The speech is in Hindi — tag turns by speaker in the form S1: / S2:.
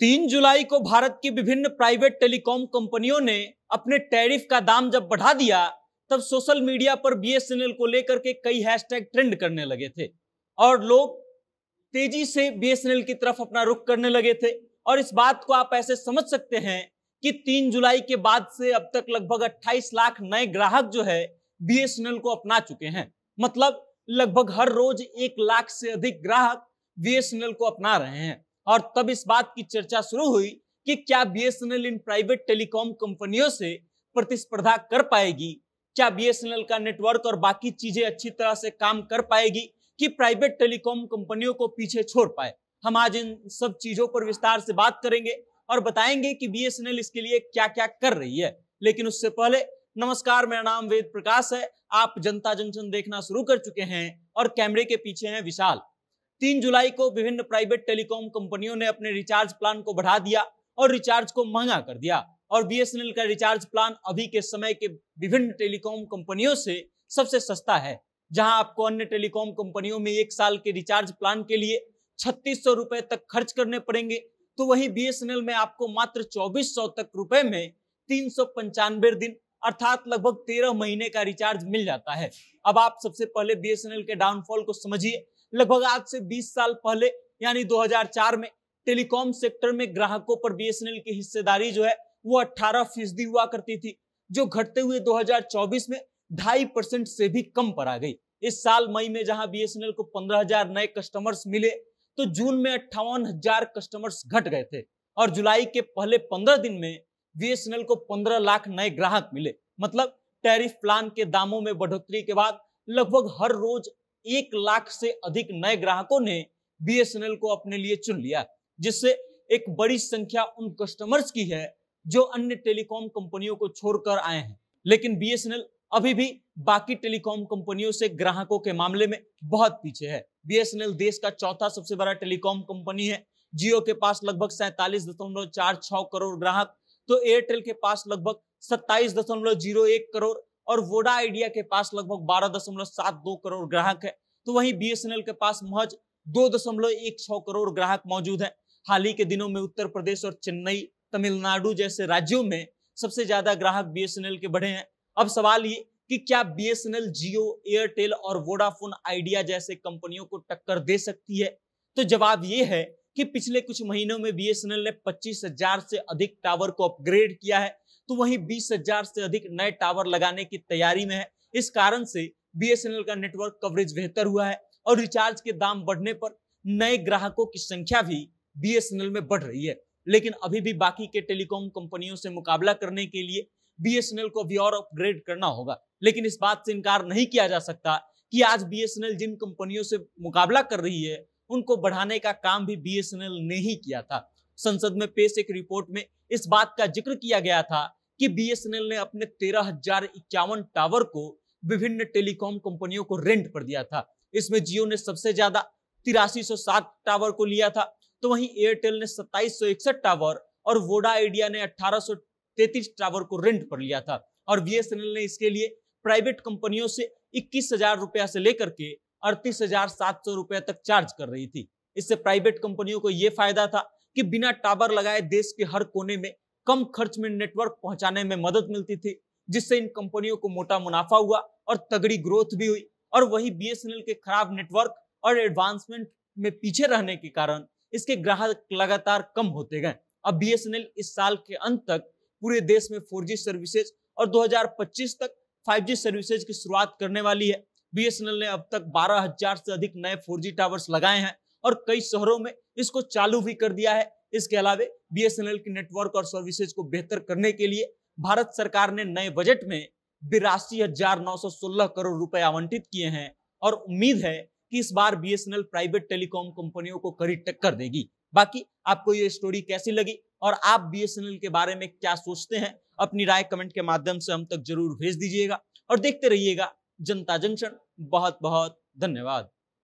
S1: तीन जुलाई को भारत की विभिन्न प्राइवेट टेलीकॉम कंपनियों ने अपने टैरिफ का दाम जब बढ़ा दिया तब सोशल मीडिया पर बीएसएनएल को लेकर के कई हैशटैग ट्रेंड करने लगे थे और लोग तेजी से बीएसएनएल की तरफ अपना रुख करने लगे थे और इस बात को आप ऐसे समझ सकते हैं कि तीन जुलाई के बाद से अब तक लगभग अट्ठाईस लाख नए ग्राहक जो है बीएसएनएल को अपना चुके हैं मतलब लगभग हर रोज एक लाख से अधिक ग्राहक बीएसएनएल को अपना रहे हैं और तब इस बात की चर्चा शुरू हुई कि क्या बीएसएनएल इन प्राइवेट टेलीकॉम कंपनियों से प्रतिस्पर्धा कर पाएगी क्या बीएसएनएल का नेटवर्क और बाकी चीजें अच्छी तरह से काम कर पाएगी कि प्राइवेट टेलीकॉम कंपनियों को पीछे छोड़ पाए हम आज इन सब चीजों पर विस्तार से बात करेंगे और बताएंगे कि बीएसएनएल इसके लिए क्या क्या कर रही है लेकिन उससे पहले नमस्कार मेरा नाम वेद प्रकाश है आप जनता जंक्शन देखना शुरू कर चुके हैं और कैमरे के पीछे हैं विशाल तीन जुलाई को विभिन्न प्राइवेट टेलीकॉम कंपनियों ने अपने रिचार्ज प्लान को बढ़ा दिया और रिचार्ज को महंगा कर दिया और बीएसएनएल का रिचार्ज प्लान अभी के समय के विभिन्न टेलीकॉम कंपनियों से सबसे सस्ता है जहां आपको अन्य टेलीकॉम कंपनियों में एक साल के रिचार्ज प्लान के लिए छत्तीस सौ रुपए तक खर्च करने पड़ेंगे तो वही बीएसएनएल में आपको मात्र चौबीस सौ तक रुपए में तीन सौ पंचानवे दिन अर्थात लगभग तेरह महीने का रिचार्ज मिल जाता है अब आप सबसे पहले बीएसएनएल के डाउनफॉल को समझिए लगभग आज से 20 साल पहले यानी 2004 में टेलीकॉम सेक्टर में ग्राहकों पर बीएसएनएल की हिस्सेदारी जो है वो 18 फीसदी हुआ करती थी जो घटते हुए 2024 में ढाई परसेंट से भी कम पर आ गई इस साल मई में जहां बीएसएनएल को 15,000 नए कस्टमर्स मिले तो जून में अट्ठावन कस्टमर्स घट गए थे और जुलाई के पहले पंद्रह दिन में बीएसएनएल को पंद्रह लाख नए ग्राहक मिले मतलब टैरिफ प्लान के दामों में बढ़ोतरी के बाद लगभग हर रोज एक लाख से अधिक नए ग्राहकों ने बीएसएनएल को अपने लिए चुन लिया जिससे एक बड़ी संख्या उन कस्टमर्स की है जो अन्य टेलीकॉम कंपनियों को छोड़कर आए हैं लेकिन बीएसएनएल अभी भी बाकी टेलीकॉम कंपनियों से ग्राहकों के मामले में बहुत पीछे है बीएसएनएल देश का चौथा सबसे बड़ा टेलीकॉम कंपनी है जियो के पास लगभग सैतालीस दशमलव चार छ करोड़ ग्राहक तो एयरटेल के पास लगभग सत्ताईस दशमलव जीरो एक करोड़ और वोडा आइडिया के पास लगभग बारह दशमलव सात दो करोड़ ग्राहक है तो वहीं बीएसएनएल के पास महज दो दशमलव एक छः करोड़ ग्राहक मौजूद है हाल ही के दिनों में उत्तर प्रदेश और चेन्नई तमिलनाडु जैसे राज्यों में सबसे ज्यादा ग्राहक बीएसएनएल के बढ़े हैं अब सवाल ये कि क्या बीएसएनएल जियो एयरटेल और वोडाफोन आइडिया जैसे कंपनियों को टक्कर दे सकती है तो जवाब ये है कि पिछले कुछ महीनों में बीएसएनएल ने पच्चीस हजार से अधिक टावर को अपग्रेड किया है तो वहीं बीस हजार से अधिक नए टावर लगाने की तैयारी में है इस कारण से बीएसएनएल का नेटवर्क कवरेज बेहतर हुआ है और रिचार्ज के दाम बढ़ने पर नए ग्राहकों की संख्या भी बीएसएनएल में बढ़ रही है लेकिन अभी भी बाकी के टेलीकॉम कंपनियों से मुकाबला करने के लिए बीएसएनएल को भी और अपग्रेड करना होगा लेकिन इस बात से इनकार नहीं किया जा सकता कि आज बीएसएनएल जिन कंपनियों से मुकाबला कर रही है उनको बढ़ाने का काम भी बीएसएनएल ने ही किया था संसद में पेश एक रिपोर्ट में इस बात का जिक्र किया गया था कि बीएसएनएल ने अपने तेरह हजार इक्यावन टावर को विभिन्न टेलीकॉम कंपनियों को रेंट पर दिया था इसमें जियो ने सबसे ज्यादा तिरासी टावर को लिया था तो वहीं एयरटेल ने सत्ताईस टावर और वोडा आइडिया ने अठारह टावर को रेंट पर लिया था और बीएसएनएल ने इसके लिए प्राइवेट कंपनियों से इक्कीस रुपया से लेकर के अड़तीस हजार रुपया तक चार्ज कर रही थी इससे प्राइवेट कंपनियों को यह फायदा था कि बिना टावर लगाए देश के हर कोने में कम खर्च में नेटवर्क पहुंचाने में मदद मिलती थी जिससे इन कंपनियों को मोटा मुनाफा हुआ और तगड़ी ग्रोथ भी हुई और वही बी के खराब नेटवर्क और एडवांसमेंट में पीछे रहने के कारण इसके ग्राहक लगातार कम होते गए अब बी इस साल के अंत तक पूरे देश में फोर सर्विसेज और 2025 तक 5G सर्विसेज की शुरुआत करने वाली है बी ने अब तक 12,000 से अधिक नए 4G टावर्स लगाए हैं और कई शहरों में इसको चालू भी कर दिया है इसके अलावा बीएसएनएल की नेटवर्क और सर्विसेज को बेहतर करने के लिए भारत सरकार ने नए बजट में बिरासी हजार नौ सौ सोलह करोड़ रुपए आवंटित किए हैं और उम्मीद है कि इस बार बीएसएनएल प्राइवेट टेलीकॉम कंपनियों को कड़ी टक्कर देगी बाकी आपको ये स्टोरी कैसी लगी और आप बीएसएनएल के बारे में क्या सोचते हैं अपनी राय कमेंट के माध्यम से हम तक जरूर भेज दीजिएगा और देखते रहिएगा जनता जंक्शन बहुत बहुत धन्यवाद